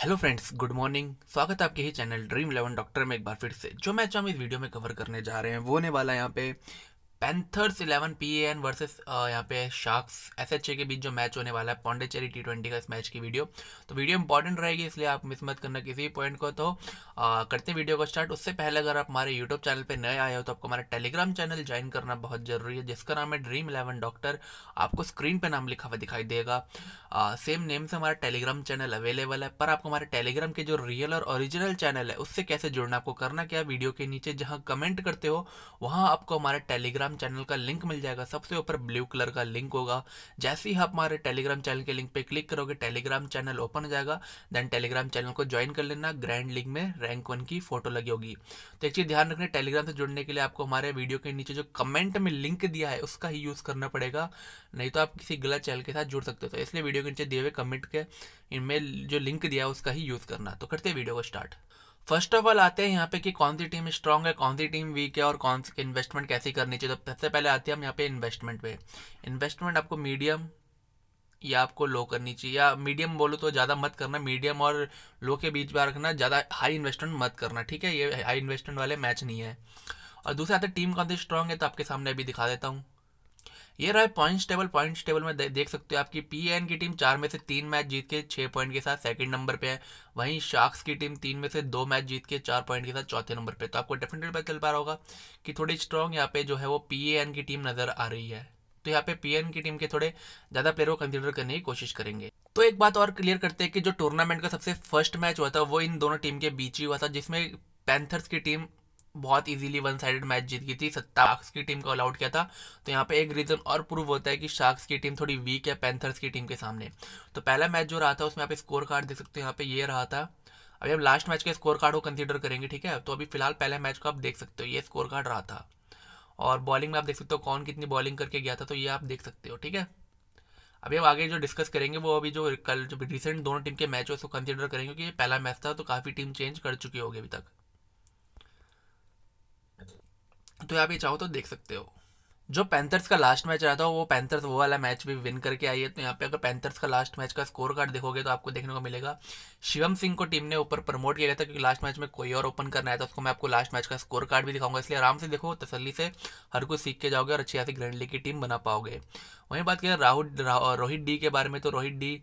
hello friends good morning स्वागत है आपके ही चैनल ड्रीम इलेवन डॉक्टर में एक बार फिर से जो मैच हम इस वीडियो में कवर करने जा रहे हैं वो होने वाला है यहाँ पे Panthers Eleven P A N versus यहाँ पे शार्क्स एस एच ए के बीच जो मैच होने वाला है पॉन्डेचेरी टी ट्वेंटी का इस मैच की वीडियो तो वीडियो इंपॉर्टेंट रहेगी इसलिए आप मिस मत करना किसी भी पॉइंट को तो आ, uh, करते वीडियो को स्टार्ट उससे पहले अगर आप हमारे यूट्यूब चैनल पर नए आए हो तो आपको हमारा टेलीग्राम चैनल ज्वाइन करना बहुत जरूरी है जिसका नाम है ड्रीम इलेवन डॉक्टर आपको स्क्रीन पर नाम लिखा हुआ दिखाई देगा आ, सेम नेम से हमारा टेलीग्राम चैनल अवेलेबल है पर आपको हमारे टेलीग्राम के जो रियल और ओरिजिनल चैनल है उससे कैसे जुड़ना आपको करना क्या वीडियो के नीचे जहाँ कमेंट करते हो वहाँ आपको हमारा टेलीग्राम टेलीग्राम चैनल का लिंक मिल जाएगा सबसे ऊपर ब्लू कलर का लिंक होगा जैसे ही आप हमारे टेलीग्राम चैनल के लिंक पे क्लिक करोगे टेलीग्राम चैनल ओपन हो जाएगा देन टेलीग्राम चैनल को ज्वाइन कर लेना ग्रैंड लिंक में रैंक वन की फोटो लगी होगी तो एक चीज़ ध्यान रखना टेलीग्राम से जुड़ने के लिए आपको हमारे वीडियो के नीचे जो कमेंट में लिंक दिया है उसका ही यूज़ करना पड़ेगा नहीं तो आप किसी गलत चैनल के साथ जुड़ सकते हो तो इसलिए वीडियो के नीचे दिए हुए कमेंट के इनमें जो लिंक दिया है उसका ही यूज़ करना तो करते हैं वीडियो को स्टार्ट फर्स्ट ऑफ ऑल आते हैं यहाँ पे कि कौन सी टीम स्ट्रांग है कौन सी टीम वीक है और कौन सी इन्वेस्टमेंट कैसी करनी चाहिए तो सबसे पहले आते हैं हम यहाँ पे इन्वेस्टमेंट पे इन्वेस्टमेंट आपको मीडियम या आपको लो करनी चाहिए या मीडियम बोलो तो ज़्यादा मत करना मीडियम और लो के बीच में रखना ज़्यादा हाई इन्वेस्टमेंट मत करना ठीक है ये हाई इन्वेस्टमेंट वाले मैच नहीं है और दूसरा आता है टीम कौन सी स्ट्रांग है तो आपके सामने अभी दिखा देता हूँ ये रहा पॉइंट्स टेबल पॉइंट्स टेबल में दे, देख सकते हो आपकी पीएन की टीम चार में से तीन मैच जीत के छः पॉइंट के साथ सेकंड नंबर पे है वहीं शार्क्स की टीम तीन में से दो मैच जीत के चार पॉइंट के साथ चौथे नंबर पे तो आपको डेफिनेटली पता चल पा रहा होगा कि थोड़ी स्ट्रॉन्ग यहाँ पे जो है वो पी की टीम नज़र आ रही है तो यहाँ पे पीएन की टीम के थोड़े ज़्यादा प्लेयर को कंसिडर करने की कोशिश करेंगे तो एक बात और क्लियर करते हैं कि जो टूर्नामेंट का सबसे फर्स्ट मैच हुआ था वो इन दोनों टीम के बीच ही हुआ था जिसमें पैंथर्स की टीम बहुत इजीली वन साइडेड मैच जीत गई थी शार्क्स की टीम को ऑल आउट किया था तो यहाँ पे एक रीज़न और प्रूव होता है कि शार्क्स की टीम थोड़ी वीक है पैंथर्स की टीम के सामने तो पहला मैच जो रहा था उसमें आप स्कोर कार्ड देख सकते हो यहाँ पे ये रहा था अभी हम लास्ट मैच के स्कोर कार्ड को कंसिडर करेंगे ठीक है तो अभी फिलहाल पहले मैच को आप देख सकते हो ये स्कोर कार्ड रहा था और बॉलिंग में आप देख सकते हो कौन कितनी बॉलिंग करके गया था तो ये आप देख सकते हो ठीक है अभी हम आगे जो डिस्कस करेंगे वो अभी जो कल जो रिसेंट दोनों टीम के मैच है उसको कंसिडर करेंगे क्योंकि ये पहला मैच था तो काफ़ी टीम चेंज कर चुकी होगी अभी तक तो आप ये चाहो तो देख सकते हो जो पैंथर्स का लास्ट मैच रहा था वो पैंथर्स वो वाला मैच भी विन करके आई है तो यहाँ पे अगर पैंथर्स का लास्ट मैच का स्कोर कार्ड देखोगे तो आपको देखने को मिलेगा शिवम सिंह को टीम ने ऊपर प्रमोट किया गया था क्योंकि लास्ट मैच में कोई और ओपन करना है था उसको मैं आपको लास्ट मैच का स्कोर कार्ड भी दिखाऊंगा इसलिए आराम से देखो तसली से हर कुछ सीख के जाओगे और अच्छी खासी ग्रैंड लीग की टीम बना पाओगे वहीं बात करें राहुल रोहित डी के बारे में तो रोहित डी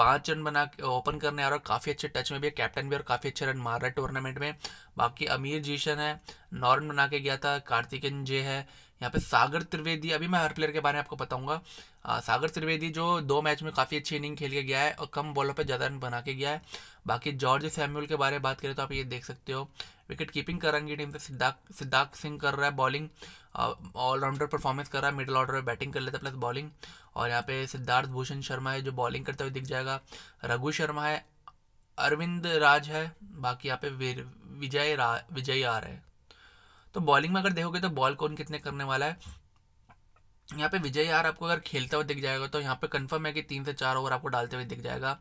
पाँच रन बना ओपन करने आ रहा है काफ़ी अच्छे टच में भी है कैप्टन भी और काफ़ी अच्छे रन मार रहा है टूर्नामेंट में बाकी अमीर जीशन है नौ रन बना के गया था कार्तिकेन जे है यहाँ पे सागर त्रिवेदी अभी मैं हर प्लेयर के बारे में आपको बताऊंगा सागर त्रिवेदी जो दो मैच में काफ़ी अच्छी इनिंग खेल के गया है और कम बॉलों पर ज़्यादा रन बना के गया है बाकी जॉर्ज सैम्यूल के बारे में बात करें तो आप ये देख सकते हो विकेट कीपिंग कर रही टीम से सिद्धार्थ सिद्धार्थ सिंह कर रहा है बॉलिंग ऑलराउंडर परफॉर्मेंस कर रहा है मिडिल ऑर्डर में बैटिंग कर लेता है प्लस बॉलिंग और यहाँ पे सिद्धार्थ भूषण शर्मा है जो बॉलिंग करते हुए दिख जाएगा रघु शर्मा है अरविंद राज है बाकी यहाँ पे विजय विजय आर है तो बॉलिंग में अगर देखोगे तो बॉल कौन कितने करने वाला है यहाँ पे विजय यार आपको अगर खेलता हुआ दिख जाएगा तो यहाँ पे कंफर्म है कि तीन से चार ओवर आपको डालते हुए दिख जाएगा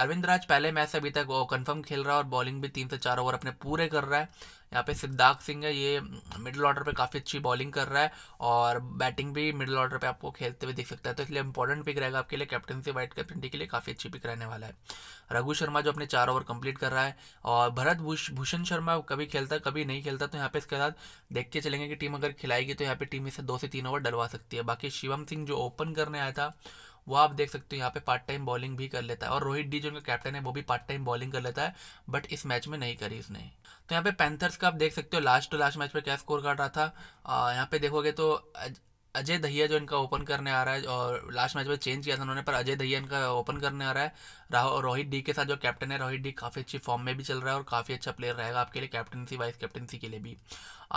अरविंद राज पहले मैच से अभी तक वो कंफर्म खेल रहा है और बॉलिंग भी तीन से चार ओवर अपने पूरे कर रहा है यहाँ पे सिद्धार्थ सिंह है ये मिडिल ऑर्डर पे काफ़ी अच्छी बॉलिंग कर रहा है और बैटिंग भी मिडिल ऑर्डर पे आपको खेलते हुए दिख सकता है तो इसलिए इंपॉर्टेंट पिक रहेगा आपके लिए कैप्टनसी वाइट कैप्टनटी के लिए काफ़ी अच्छी पिक रहने वाला है रघु शर्मा जो अपने चार ओवर कंप्लीट कर रहा है और भरत भूषण शर्मा कभी खेलता है कभी नहीं खेलता तो यहाँ पे इसके साथ देख के चलेंगे कि टीम अगर खिलाएगी तो यहाँ पे टीम इसे दो से तीन ओवर डलवा सकती है बाकी शिवम सिंह जो ओपन करने आया था वो आप देख सकते हो यहाँ पे पार्ट टाइम बॉलिंग भी कर लेता है और रोहित डी जो उनका कैप्टन है वो भी पार्ट टाइम बॉलिंग कर लेता है बट इस मैच में नहीं करी उसने तो यहाँ पे पैंथर्स का आप देख सकते हो लास्ट टू लास्ट मैच पे क्या स्कोर काट रहा था आ, यहाँ पे देखोगे तो अजय दहिया जो इनका ओपन करने आ रहा है और लास्ट मैच में चेंज किया था उन्होंने पर अजय दहिया इनका ओपन करने आ रहा है राहुल रोहित डी के साथ जो कैप्टन है रोहित डी काफ़ी अच्छी फॉर्म में भी चल रहा है और काफ़ी अच्छा प्लेयर रहेगा आपके लिए कैप्टनसी वाइस कैप्टनसी के लिए भी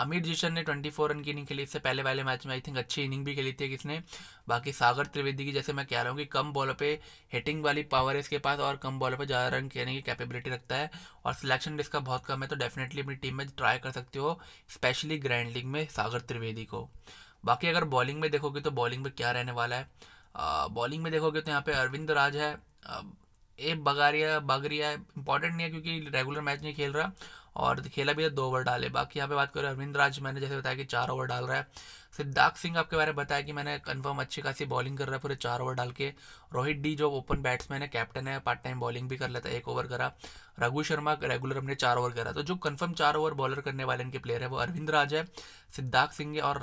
अमित जिशन ने ट्वेंटी फोर रन की इनिंग खेली इससे पहले वाले मैच में आई थिंक अच्छी इनिंग भी खेली थी किसने बाकी सागर त्रिवेदी की जैसे मैं कह रहा हूँ कि कम बॉलों पर हिटिंग वाली पावर है इसके पास और कम बॉलों पर ज़्यादा रन खेलने की कैपेबिलिटी रखता है और सिलेक्शन इसका बहुत कम है तो डेफिनेटली अपनी टीम में ट्राई कर सकते हो स्पेशली ग्रैंड लीग में सागर त्रिवेदी को बाकी अगर बॉलिंग में देखोगे तो बॉलिंग में क्या रहने वाला है बॉलिंग में देखोगे तो यहाँ पे अरविंद राज है ए बगारिया बगरिया इंपॉर्टेंट नहीं है क्योंकि रेगुलर मैच नहीं खेल रहा और खेला भी है दो ओवर डाले बाकी यहाँ पे बात करें अरविंद राज मैंने जैसे बताया कि चार ओवर डाल रहा है सिद्धार्थ सिंह आपके बारे में बताया कि मैंने कंफर्म अच्छी खासी बॉलिंग कर रहा है पूरे चार ओवर डाल के रोहित डी जो ओपन बैट्समैन है कैप्टन है पार्ट टाइम बॉलिंग भी कर लेता है एक ओवर करा रघु शर्मा रेगुलर हमने चार ओवर करा तो जो कंफर्म चार ओवर बॉलर करने वाले इनके प्लेयर है वो अरविंद राज है सिद्धार्थ सिंह है और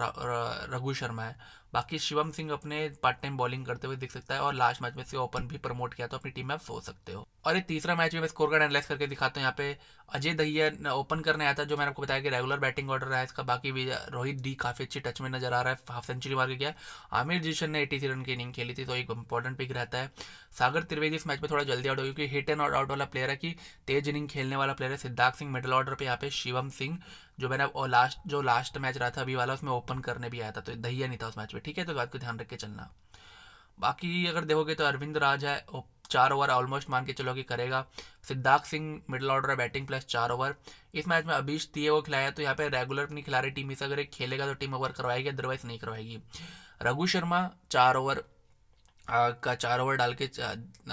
रघु शर्मा है बाकी शिवम सिंह अपने पार्ट टाइम बॉलिंग करते हुए दिख सकता है और लास्ट मैच में से ओपन भी प्रमोट किया तो अपनी टीम में आप सो सकते हो और ये तीसरा मैच में मैं स्कोर कार्ड एनालाइज करके दिखाता हूँ यहाँ पे अजय दहिया ओपन करने आया था जो मैंने आपको बताया कि रेगुलर बैटिंग ऑर्डर रहा है इसका बाकी भी रोहित डी काफ़ी अच्छी टच में नजर आ रहा है हाफ सेंचुरी मार के गया आमिर जीशन ने एटी रन की इनिंग खेली थी तो एक इंपॉर्टेंट पिक रहता है सागर त्रिवेदी इस मैच में थोड़ा जल्दी आउट हो क्योंकि हिट एंड आउट वाला प्लेयर है कि तेज इनिंग खेलने वाला प्लेयर है सिद्धार्थ सिंह मिडल ऑर्डर पे यहाँ पे शिवम सिंह जो मैंने और लास्ट जो लास्ट मैच रहा था अभी वाला उसमें ओपन करने भी आया था तो दहिया नहीं था उस मैच में ठीक है तो बात को ध्यान रख के चलना बाकी अगर देखोगे तो अरविंद राज है चार ओवर ऑलमोस्ट मान के चलो कि करेगा सिद्धार्थ सिंह मिडिल ऑर्डर है बैटिंग प्लस चार ओवर इस मैच में अभीश दिए वो खिलाया तो यहाँ पे रेगुलर नहीं खिला रही टीम से अगर खेलेगा तो टीम ओवर करवाएगी अदरवाइज नहीं करवाएगी रघु शर्मा चार ओवर का चार ओवर डाल के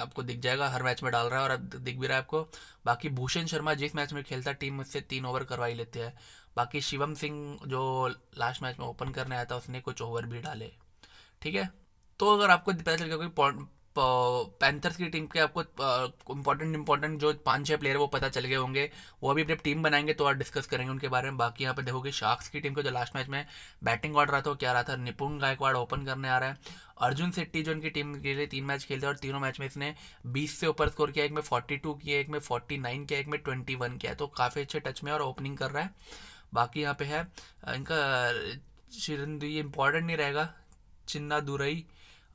आपको दिख जाएगा हर मैच में डाल रहा है और अब दिख भी रहा है आपको बाकी भूषण शर्मा जिस मैच में खेलता टीम उससे तीन ओवर करवा ही लेते हैं बाकी शिवम सिंह जो लास्ट मैच में ओपन करने आया था उसने कुछ ओवर भी डाले ठीक है तो अगर आपको पता चल गया कोई पैंथर्स की टीम के आपको इंपॉर्टेंट इंपॉर्टेंट जो पांच छह प्लेयर वो पता चल गए होंगे वो अभी अपनी टीम बनाएंगे तो और डिस्कस करेंगे उनके बारे में बाकी यहाँ पे देखोगे शार्क्स की टीम का जो लास्ट मैच में बैटिंग ऑर्डर रहा था वो क्या रहा था निपुण गायकवाड़ ओपन करने आ रहा है अर्जुन सेट्टी जो उनकी टीम के लिए तीन मैच खेलते हैं और तीनों मैच में इसने 20 से ऊपर स्कोर किया एक में 42 किया एक में 49 किया एक में 21 किया तो काफ़ी अच्छे टच में और ओपनिंग कर रहा है बाकी यहाँ पे है इनका ये इंपॉर्टेंट नहीं रहेगा चिन्ना दुरई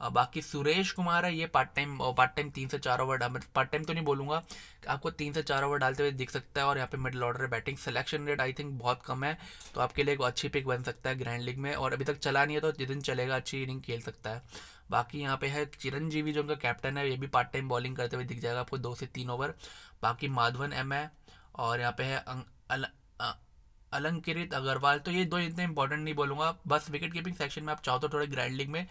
बाकी सुरेश कुमार है ये पार्ट टाइम पार्ट टाइम तीन से चार ओवर पार्ट टाइम तो नहीं बोलूँगा आपको तीन से चार ओवर डालते हुए दिख सकता है और यहाँ पे middle order batting selection rate I think बहुत कम है तो आपके लिए एक अच्छी पिक बन सकता है ग्रैंड लीग में और अभी तक चला नहीं है तो जिस दिन चलेगा अच्छी इनिंग खेल सकता है बाकी यहाँ पे है चिरंजीवी जो उनका कैप्टन है ये भी पार्ट टाइम बॉलिंग करते हुए दिख जाएगा आपको दो से तीन ओवर बाकी माधवन एम है और यहाँ पे है अलंकृत अग्रवाल तो ये दो इतने इंपॉर्टेंट नहीं बोलूँगा बस विकेट कीपिंग सेक्शन में आप चाहो तो थोड़े ग्रैंड लीग में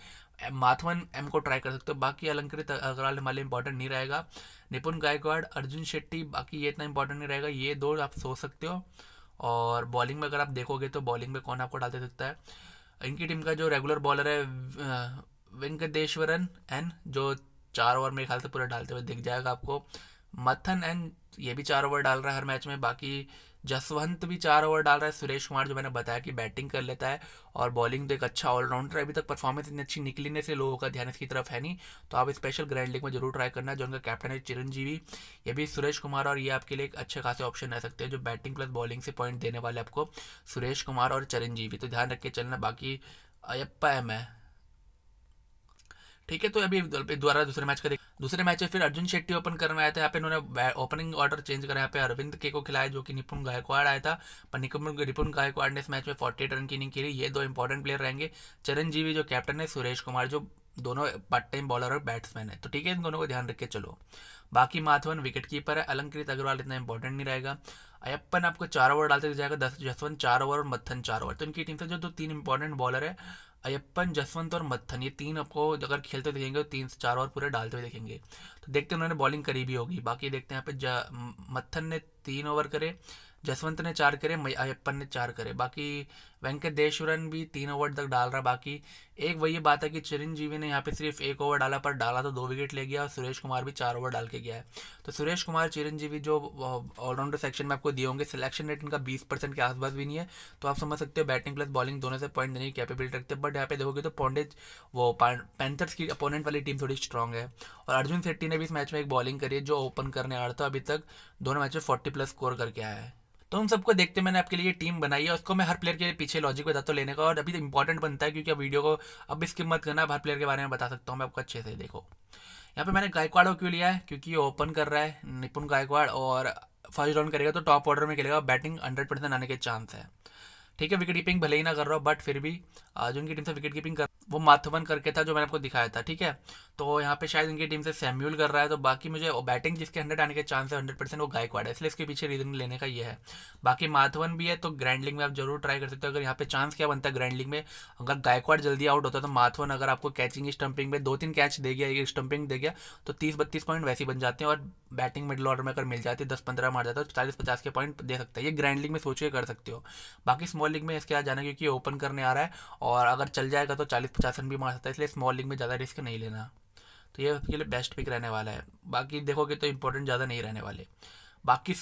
माथवन एम को ट्राई कर सकते हो बाकी अलंकृत अग्रवाल हमारे इंपॉर्टेंट नहीं रहेगा निपुण गायकवाड़ अर्जुन शेट्टी बाकी ये इतना इंपॉर्टेंट नहीं रहेगा ये दो आप सोच सकते हो और बॉलिंग में अगर आप देखोगे तो बॉलिंग में कौन आपको डाल दे सकता है इनकी टीम का जो रेगुलर बॉलर है वेंकटेश्वरन एन जो चार ओवर मेरे ख्याल से पूरा डालते हुए दिख जाएगा आपको मथन एन ये भी चार ओवर डाल रहा है हर मैच में बाकी जसवंत भी चार ओवर डाल रहा है सुरेश कुमार जो मैंने बताया कि बैटिंग कर लेता है और बॉलिंग तो एक अच्छा ऑलराउंडर है अभी तक परफॉर्मेंस इतनी अच्छी निकलने से लोगों का ध्यान इसकी तरफ है नहीं तो आप स्पेशल ग्रैंड लीग में जरूर ट्राई करना जो उनका कैप्टन है चिरंजीवी ये भी सुरेश कुमार और ये आपके लिए एक अच्छे खासे ऑप्शन रह सकते हैं जो बैटिंग प्लस बॉलिंग से पॉइंट देने वाले आपको सुरेश कुमार और चिरंजीवी तो ध्यान रख के चलना बाकी अयप्पा एम है ठीक है तो अभी द्वारा दूसरे मैच का देख दूसरे मैच में फिर अर्जुन शेट्टी ओपन करने आया था यहाँ पे उन्होंने ओपनिंग ऑर्डर चेंज करा यहाँ पे अरविंद के को खिलाया जो कि निपुण गायकवाड़ आया था पर निपुण निपुण गायकवाड़ ने इस मैच में फोर्टी रन की इनिंग खेली ये दो इंपॉर्टेंट प्लेयर रहेंगे चरणजीवी जो कैप्टन है सुरेश कुमार जो दोनों पार्ट टाइम बॉलर और बैट्समैन है तो ठीक है इन दोनों को ध्यान रख के चलो बाकी माथवन विकेट कीपर है अलंकृत अग्रवाल इतना इंपॉर्टेंट नहीं रहेगा अयप्पन आपको चार ओवर डालते जाएगा दस जसवंत चार ओवर और मत्थन चार ओवर तो इनकी टीम से जो दो तीन इंपॉर्टेंट बॉलर है अयप्पन जसवंत और मत्थन ये तीन आपको अगर खेलते देखेंगे तो तीन से चार ओवर पूरे डालते हुए देखेंगे तो देखते हैं उन्होंने बॉलिंग करी भी होगी बाकी देखते हैं यहाँ पे मत्थन ने तीन ओवर करे जसवंत ने चार करे अयप्पन ने चार करे बाकी वेंकटेश्वरन भी तीन ओवर तक डाल रहा बाकी एक वही बात है कि चिरंजीवी ने यहाँ पे सिर्फ एक ओवर डाला पर डाला तो दो विकेट ले गया और सुरेश कुमार भी चार ओवर डाल के गया है तो सुरेश कुमार चिरंजीवी जो ऑलराउंडर सेक्शन में आपको दिए होंगे सिलेक्शन रेट इनका बीस परसेंट के आसपास भी नहीं है तो आप समझ सकते हो बैटिंग प्लस बॉलिंग दोनों से पॉइंट देने की कैपेबिलिटी रखते हैं बट यहाँ पे देखोगे तो पॉन्डेज वो पैंथर्स की अपोनेंट वाली टीम थोड़ी स्ट्रॉन्ग है और अर्जुन सेट्टी ने भी इस मैच में एक बॉलिंग करी है जो ओपन करने आ रहा था अभी तक दोनों मैच में फोर्टी प्लस स्कोर करके आया है तो उन सबको देखते मैंने आपके लिए टीम बनाई है उसको मैं हर प्लेयर के पीछे लॉजिक बताता हूँ लेने का और अभी तो इंपॉर्टेंट बनता है क्योंकि वीडियो को अब इसकी मत करना हर प्लेयर के बारे में बता सकता हूँ मैं आपको अच्छे से देखो यहाँ पर मैंने गायकवाड़ों को क्यों लिया है क्योंकि ओपन कर रहा है निपुण गायकवाड़ और फर्स्ट राउंड करेगा तो टॉप ऑर्डर में खेलेगा बैटिंग हंड्रेड परसेंट आने के चांस है ठीक है विकेट कीपिंग भले ही ना कर रहा हूँ बट फिर भी आज उनकी टीम से विकेट कीपिंग कर वो माथवन करके था जो मैंने आपको दिखाया था ठीक है तो यहाँ पे शायद इनकी टीम से सैम्यूल कर रहा है तो बाकी मुझे बैटिंग जिसके हंड्रेड आने के चांस है हंड्रेड परसेंट वो गायकवाड़ है इसलिए इसके पीछे रीजन लेने का ये है बाकी माथवन भी है तो ग्रैंड लिंग में आप जरूर ट्राई कर सकते हो अगर यहाँ पे चांस क्या बनता है ग्रैंड में अगर गायकवाड़ जल्दी आउट होता है तो माथवन अगर आपको कैचिंग स्टंपिंग में दो तीन कैच दे गया एक स्टंपिंग दे गया तो तीस बत्तीस पॉइंट वैसे ही बन जाते हैं और बैटिंग मिडिल ऑर्डर में अगर मिल जाती है दस पंद्रह मार जाता है तो चालीस पचास के पॉइंट दे सकता है ये ग्रैंड लीग में सोच के कर सकते हो बाकी स्मॉल लीग में इसके आ जाना क्योंकि ओपन करने आ रहा है और अगर चल जाएगा तो चालीस पचास रन भी मार सकता है इसलिए स्मॉल लिंग में ज़्यादा रिस्क नहीं लेना तो ये आपके लिए बेस्ट पिक रहने वाला है बाकी देखोगे तो इंपॉर्टेंट ज़्यादा नहीं रहने वाले बाकी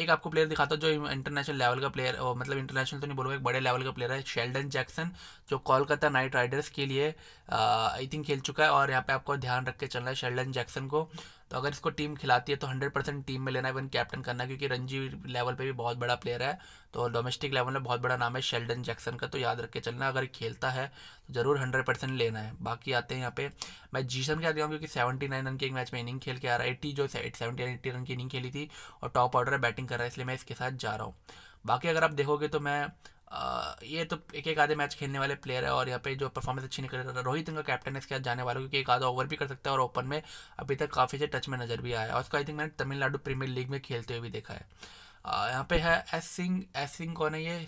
एक आपको प्लेयर दिखाता हूँ जो इंटरनेशनल लेवल का प्लेयर मतलब इंटरनेशनल तो नहीं बोलूँगा एक बड़े लेवल का प्लेयर है शेल्डन जैक्सन जो कोलकाता नाइट राइडर्स के लिए आई थिंक खेल चुका है और यहाँ पे आपको ध्यान रख के चलना है शेल्डन जैक्सन को तो अगर इसको टीम खिलाती है तो हंड्रेड परसेंट टीम में लेना इवन कैप्टन करना क्योंकि रणजी लेवल पे भी बहुत बड़ा प्लेयर है तो डोमेस्टिक लेवल में बहुत बड़ा नाम है शेल्डन जैक्सन का तो याद रख के चलना अगर खेलता है तो ज़रूर हंड्रेड परसेंट लेना है बाकी आते हैं यहाँ पे मैं जीशन के आते हूँ क्योंकि सेवेंटी नाइन रन के एक मैच में इनिंग खेल के आ रहा है एट्टी जो सेवेंटी एट्टी रन की इनिंग खेली थी और टॉप ऑर्डर बैटिंग कर रहा है इसलिए मैं इसके साथ जा रहा हूँ बाकी अगर आप देखोगे तो मैं ये तो एक एक आधे मैच खेलने वाले प्लेयर है और यहाँ पे जो परफॉर्मेंस अच्छी निकल रहा है रोहित इनका कैप्टन है इसके साथ जाने वाला क्योंकि एक आधा ओवर भी कर सकता है और ओपन में अभी तक काफ़ी से टच में नजर भी आया और उसको आई थिंक मैंने तमिलनाडु प्रीमियर लीग में खेलते हुए भी देखा है यहाँ पे है एस सिंह एस सिंह कौन है ये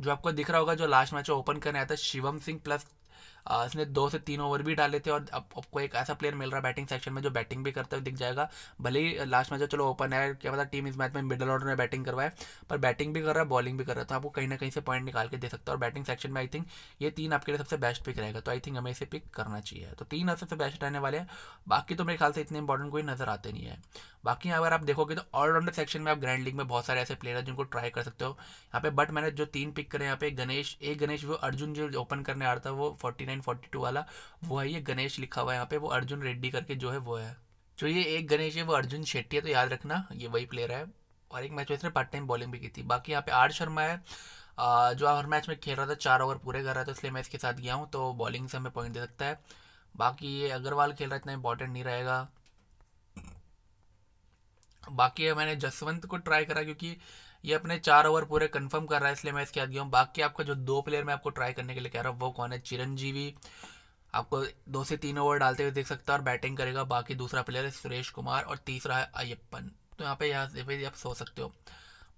जो आपको दिख रहा होगा जो लास्ट मैच ओपन करने आया था शिवम सिंह प्लस इसने दो से तीन ओवर भी डाले थे और अब आपको एक ऐसा प्लेयर मिल रहा है बैटिंग सेक्शन में जो बैटिंग भी करते हुए दिख जाएगा भले ही लास्ट मैच चलो ओपन है क्या पता टीम इस मैच में मिडल ऑर्डर में बैटिंग करवाए पर बैटिंग भी कर रहा है बॉलिंग भी कर रहा था तो आपको कहीं ना कहीं से पॉइंट निकाल के दे सकता है और बैटिंग सेक्शन में आई थिंक ये तीन आपके लिए सबसे बेस्ट पिक रहेगा तो आई थिंक हमें इसे पिक करना चाहिए तो तीन सबसे बेस्ट रहने वाले हैं बाकी तो मेरे ख्याल से इतने इंपॉर्टेंट कोई नजर आते नहीं है बाकी अगर आप देखोगे तो ऑलराउंडर सेक्शन में आप ग्रैंड लीग में बहुत सारे ऐसे प्लेयर हैं जिनको ट्राई कर सकते हो यहाँ पे बट मैंने जो तीन पिक करे यहाँ पे गणेश एक गणेश वो अर्जुन जो ओपन करने आ रहा था वो फोर्टी 1942 वाला वो है ये गणेश लिखा हुआ है यहाँ पे वो अर्जुन रेड्डी करके जो है वो है जो ये एक गणेश है वो अर्जुन शेट्टी है तो याद रखना ये वही प्लेयर है और एक मैच में इसने पार्ट टाइम बॉलिंग भी की थी बाकी यहाँ पे आर शर्मा है जो हर मैच में खेल रहा था चार ओवर पूरे कर रहा था तो इसलिए मैं इसके साथ गया हूँ तो बॉलिंग से हमें पॉइंट दे सकता है बाकी ये अग्रवाल खेल रहा इतना इंपॉर्टेंट नहीं रहेगा बाकी मैंने जसवंत को ट्राई करा क्योंकि ये अपने चार ओवर पूरे कंफर्म कर रहा है इसलिए मैं इसके आगे हूँ बाकी आपका जो दो प्लेयर मैं आपको ट्राई करने के लिए कह रहा हूँ वो कौन है चिरंजीवी आपको दो से तीन ओवर डालते हुए देख सकता है और बैटिंग करेगा बाकी दूसरा प्लेयर है सुरेश कुमार और तीसरा है अयप्पन तो यहाँ पे यहाँ से आप सो सकते हो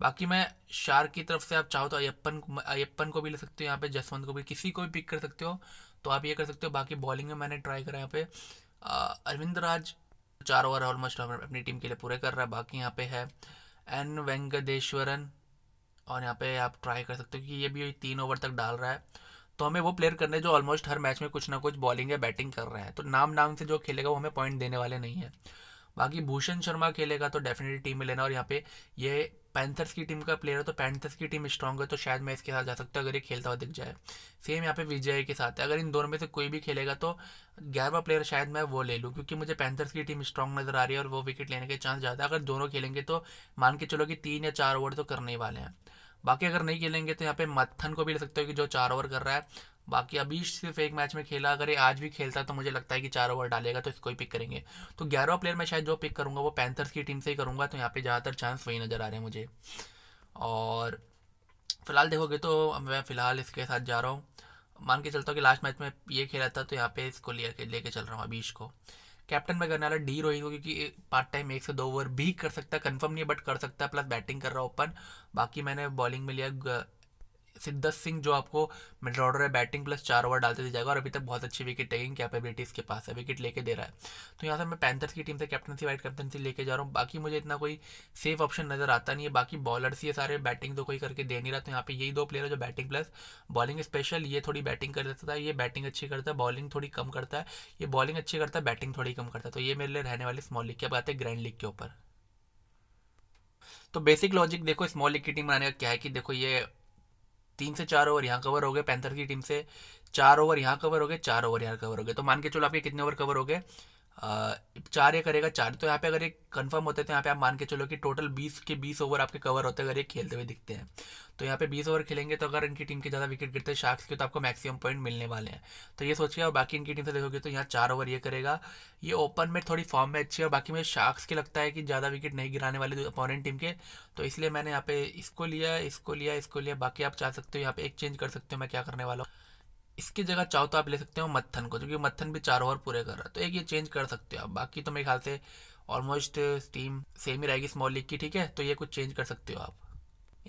बाकी मैं शार की तरफ से आप चाहो तो अयप्पन अयप्पन को भी ले सकते हो यहाँ पे जसवंत को भी किसी को भी पिक कर सकते हो तो आप ये कर सकते हो बाकी बॉलिंग में मैंने ट्राई करा यहाँ पे अरविंद राज चार ओवर ऑलमोस्ट अपनी टीम के लिए पूरे कर रहा है बाकी यहाँ पे है एन वेंकटेश्वरन और यहाँ पे आप ट्राई कर सकते हो कि ये भी तीन ओवर तक डाल रहा है तो हमें वो प्लेयर करने जो ऑलमोस्ट हर मैच में कुछ ना कुछ बॉलिंग या बैटिंग कर रहे हैं तो नाम नाम से जो खेलेगा वो हमें पॉइंट देने वाले नहीं है बाकी भूषण शर्मा खेलेगा तो डेफिनेटली टीम में लेना और यहाँ पे ये पैंथर्स की टीम का प्लेयर है तो पैंथर्स की टीम स्ट्रॉग है तो शायद मैं इसके साथ जा सकता हूँ अगर ये खेलता हुआ दिख जाए सेम यहाँ पे विजय के साथ है अगर इन दोनों में से कोई भी खेलेगा तो ग्यारहवा प्लेयर शायद मैं वो ले लूँ क्योंकि मुझे पैंथर्स की टीम स्ट्रॉन्ग नज़र आ रही है और वो विकेट लेने के चांस ज़्यादा है अगर दोनों खेलेंगे तो मान के चलो कि तीन या चार ओवर तो करने ही वाले हैं बाकी अगर नहीं खेलेंगे तो यहाँ पे मत्थन को भी ले सकते हो कि जो चार ओवर कर रहा है बाकी अभी सिर्फ एक मैच में खेला अगर ये आज भी खेलता है तो मुझे लगता है कि चार ओवर डालेगा तो इसको ही पिक करेंगे तो ग्यारहवा प्लेयर मैं शायद जो पिक करूँगा वो पैंथर्स की टीम से ही करूँगा तो यहाँ पे ज़्यादातर चांस वही नज़र आ रहे हैं मुझे और फिलहाल देखोगे तो मैं फ़िलहाल इसके साथ जा रहा हूँ मान के चलता हूँ कि लास्ट मैच में ये खेला था तो यहाँ पे इसको लिया लेके चल रहा हूँ अबीश को कैप्टन में करने वाला डी रोहित को क्योंकि पार्ट टाइम एक से दो ओवर भी कर सकता है कन्फर्म नहीं है बट कर सकता है प्लस बैटिंग कर रहा ओपन बाकी मैंने बॉलिंग में लिया सिद्धत सिंह जो आपको मिडल ऑर्डर है बैटिंग प्लस चार ओवर डालते दिया जाएगा और अभी तक बहुत अच्छी विकेट टेकिंग कैपेबिलिटीज के पास है विकेट लेके दे रहा है तो यहाँ से मैं पैंथर्स की टीम से कैप्टनसी वाइट कैप्टनसी लेके जा रहा हूँ बाकी मुझे इतना कोई सेफ ऑप्शन नजर आता नहीं है बाकी बॉलर्स ये सारे बैटिंग तो कोई करके दे नहीं रहा तो यहाँ पे यही दो प्लेयर है जो बैटिंग प्लस बॉलिंग स्पेशल ये थोड़ी बैटिंग कर देता था ये बैटिंग अच्छी करता है बॉलिंग थोड़ी कम करता है ये बॉलिंग अच्छी करता है बैटिंग थोड़ी कम करता है तो ये मेरे लिए रहने वाले स्मॉल लीग की बात आते हैं ग्रैंड लीग के ऊपर तो बेसिक लॉजिक देखो स्मॉल लीग की टीम बनाने का क्या है कि देखो ये तीन से चार ओवर यहाँ कवर हो गए पैंथर की टीम से चार ओवर यहाँ कवर हो गए चार ओवर यहाँ कवर हो गए तो मान के चलो आपके कितने ओवर कवर हो गए चार ये करेगा चार तो यहाँ पे अगर एक कंफर्म होते तो यहाँ पे आप मान के चलो कि टोटल बीस के बीस ओवर आपके कवर होते हैं अगर ये खेलते हुए दिखते हैं तो यहाँ पे बीस ओवर खेलेंगे तो अगर इनकी टीम के ज़्यादा विकेट गिरते हैं शार्क्स के तो आपको मैक्सिमम पॉइंट मिलने वाले हैं तो ये सोचिए और बाकी इनकी टीम से देखोगे तो यहाँ चार ओवर ये करेगा ये ओपन में थोड़ी फॉर्म में अच्छी है और बाकी मुझे शार्क्स के लगता है कि ज़्यादा विकेट नहीं गिराने वाले अपोनेंट टीम के तो इसलिए मैंने यहाँ पे इसको लिया इसको लिया इसको लिया बाकी आप चाह सकते हो यहाँ पे एक चेंज कर सकते हो मैं क्या करने वाला हूँ इसकी जगह चाहो तो आप ले सकते हो मत्थन को क्योंकि मत्थन भी चार ओवर पूरे कर रहा है तो एक ये चेंज कर सकते हो आप बाकी तो मेरे ख्याल से ऑलमोस्ट टीम सेम ही रहेगी स्मॉल लीग की ठीक है तो ये कुछ चेंज कर सकते हो आप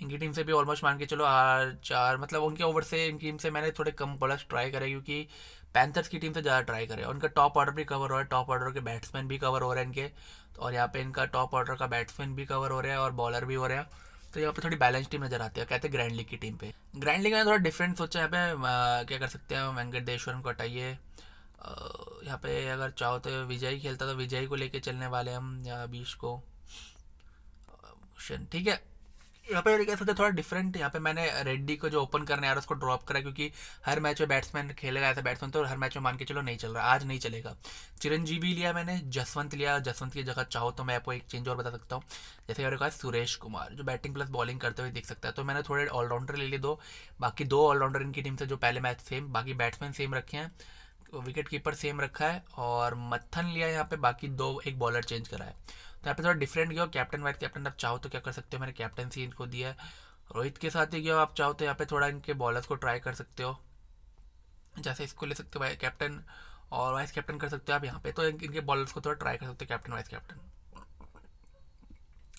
इनकी टीम से भी ऑलमोस्ट मान के चलो आर चार मतलब उनके ओवर से इनकी टीम से मैंने थोड़े कम बॉलर्स ट्राई करे क्योंकि पैंथर्स की टीम से ज़्यादा ट्राई करे उनका टॉप ऑर्डर भी कवर हो रहा है टॉप ऑर्डर के बैट्समैन भी कवर हो रहे हैं इनके और यहाँ पे इनका टॉप ऑर्डर का बैट्समैन भी कवर हो रहा है और बॉलर भी हो रहा है तो यहाँ पे थोड़ी बैलेंस टीम नजर आती है कहते हैं ग्रैंड लीग की टीम पे ग्रैंड लीग में थोड़ा डिफरेंट सोचा यहाँ पे क्या कर सकते हैं वेंकटेश्वरम को हटाइए यहाँ पे अगर चाहो तो विजय खेलता तो विजय को लेके चलने वाले हम या बीश को ठीक है यहाँ पे कह सकते थोड़ा डिफरेंट यहाँ पे मैंने रेड्डी को जो ओपन करने आ रहा उसको ड्रॉप करा क्योंकि हर मैच में बैट्समैन खेलेगा ऐसा बैट्समैन तो हर मैच में मान के चलो नहीं चल रहा आज नहीं चलेगा चिरंजीवी लिया मैंने जसवंत लिया जसवंत की जगह चाहो तो मैं आपको एक चेंज और बता सकता हूँ जैसे मेरे कहा सुरेश कुमार जो बैटिंग प्लस बॉलिंग करते हुए देख सकता है तो मैंने थोड़े ऑलराउंडर ले लिए दो बाकी दो ऑलराउंडर इनकी टीम से जो पहले मैच सेम बाकी बैट्समैन सेम रखे हैं विकेट कीपर सेम रखा है और मत्थन लिया यहाँ पे बाकी दो एक बॉलर चेंज करा है तो यहाँ पे थोड़ा डिफरेंट गया कैप्टन वाइस कैप्टन आप चाहो तो क्या कर सकते हो मैंने कैप्टनसी इनको दिया है रोहित के साथ ही गया आप चाहो तो यहाँ पे थोड़ा इनके बॉलर्स को ट्राई कर सकते हो जैसे इसको ले सकते हो कैप्टन और वाइस कैप्टन कर सकते हो आप यहाँ पे तो इनके बॉलर्स को थोड़ा ट्राई कर सकते हो कैप्टन वाइस कैप्टन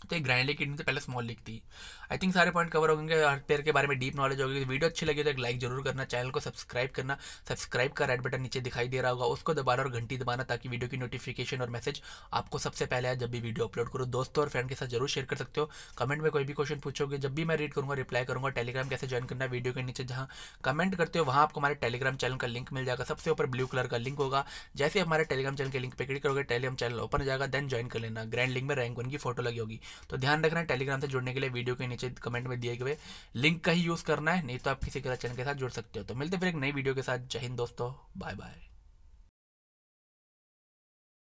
तो एक ग्रैंड लीग की टीम पहले स्मॉल लीग थी आई थिंक सारे पॉइंट कवर होंगे हर प्लेयर के बारे में डीप नॉलेज होगी वीडियो तो अच्छी लगी तो एक लाइक जरूर करना चैनल को सब्सक्राइब करना सब्सक्राइब का रेड बटन नीचे दिखाई दे रहा होगा उसको दबाना और घंटी दबाना ताकि वीडियो की नोटिफिकेशन और मैसेज आपको सबसे पहले आए जब भी वीडियो अपलोड करो दोस्तों और फ्रेंड के साथ जरूर शेयर कर सकते हो कमेंट में कोई भी क्वेश्चन पूछोगे जब भी मैं रीड करूँगा रिप्लाई करूँगा टेलीग्राम कैसे ज्वाइन करना वीडियो के नीचे जहाँ कमेंट करते हो वहां आपको हमारे टेलीग्राम चैनल का लिंक मिल जाएगा सबसे ऊपर ब्लू कलर का लिंक होगा जैसे हमारे टेलीग्राम चैनल के लिंक पर क्लिक करोगे टेलीग्राम चैनल ओपन हो जाएगा देन ज्वाइन कर लेना ग्रैंड लिंक में रैंक वन की फोटो लगी होगी तो ध्यान रखना टेलीग्राम से जुड़ने के लिए वीडियो के नीचे नीचे कमेंट में दिए गए लिंक का ही यूज़ करना है नहीं तो आप किसी गलत चैनल के साथ जुड़ सकते हो तो मिलते फिर एक नई वीडियो के साथ जय हिंद दोस्तों बाय बाय